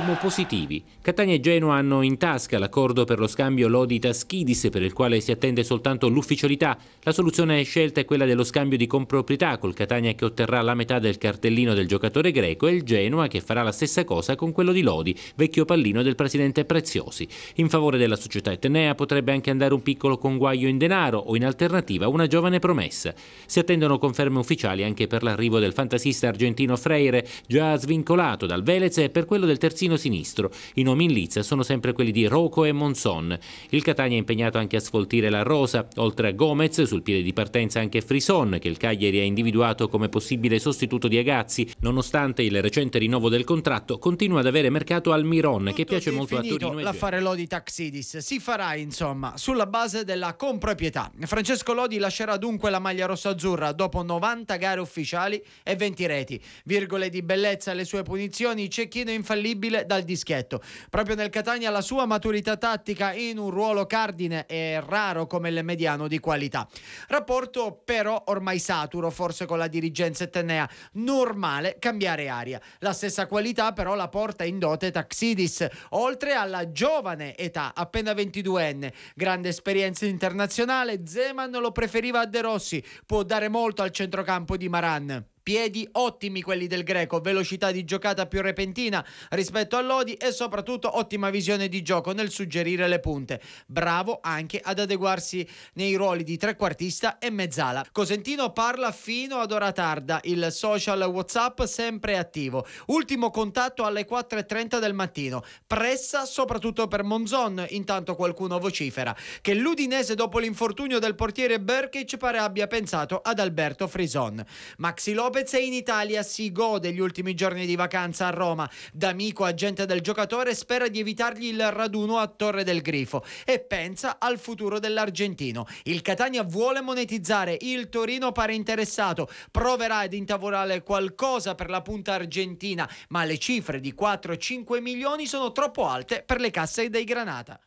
fumo positivi. Catania e Genoa hanno in tasca l'accordo per lo scambio Lodi Taschidis per il quale si attende soltanto l'ufficialità. La soluzione scelta è quella dello scambio di comproprietà col Catania che otterrà la metà del cartellino del giocatore greco e il Genoa che farà la stessa cosa con quello di Lodi, vecchio pallino del presidente Preziosi. In favore della società etnea potrebbe anche andare un piccolo conguaglio in denaro o in alternativa una giovane promessa. Si attendono conferme ufficiali anche per l'arrivo del fantasista argentino Freire, già svincolato dal Velez e per quello del terzino terzino sinistro. I nomi in lizza sono sempre quelli di Rocco e Monson. Il Catania è impegnato anche a sfoltire la rosa, oltre a Gomez, sul piede di partenza anche Frison, che il Cagliari ha individuato come possibile sostituto di Agazzi. Nonostante il recente rinnovo del contratto, continua ad avere mercato Almiron, Tutto che piace molto a Torino. e L'affare Lodi Taxidis si farà, insomma, sulla base della comproprietà. Francesco Lodi lascerà dunque la maglia rossa-azzurra dopo 90 gare ufficiali e 20 reti. Virgole di bellezza le sue punizioni, cecchino infallibile utile dal dischetto. Proprio nel Catania la sua maturità tattica in un ruolo cardine è raro come il mediano di qualità. Rapporto però ormai saturo, forse con la dirigenza etnea, normale cambiare aria. La stessa qualità però la porta in dote Taxidis, oltre alla giovane età, appena 22enne, grande esperienza internazionale, Zeman lo preferiva a De Rossi, può dare molto al centrocampo di Maran. Piedi ottimi quelli del Greco, velocità di giocata più repentina rispetto all'Odi e soprattutto ottima visione di gioco nel suggerire le punte. Bravo anche ad adeguarsi nei ruoli di trequartista e mezzala. Cosentino parla fino ad ora tarda, il social WhatsApp sempre attivo. Ultimo contatto alle 4.30 del mattino. Pressa soprattutto per Monzon, intanto qualcuno vocifera che l'Udinese dopo l'infortunio del portiere Berkic pare abbia pensato ad Alberto Frison. Maxi Lopez Lopez è in Italia, si gode gli ultimi giorni di vacanza a Roma. D'Amico, agente del giocatore, spera di evitargli il raduno a Torre del Grifo e pensa al futuro dell'argentino. Il Catania vuole monetizzare, il Torino pare interessato, proverà ad intavolare qualcosa per la punta argentina, ma le cifre di 4-5 milioni sono troppo alte per le casse dei Granata.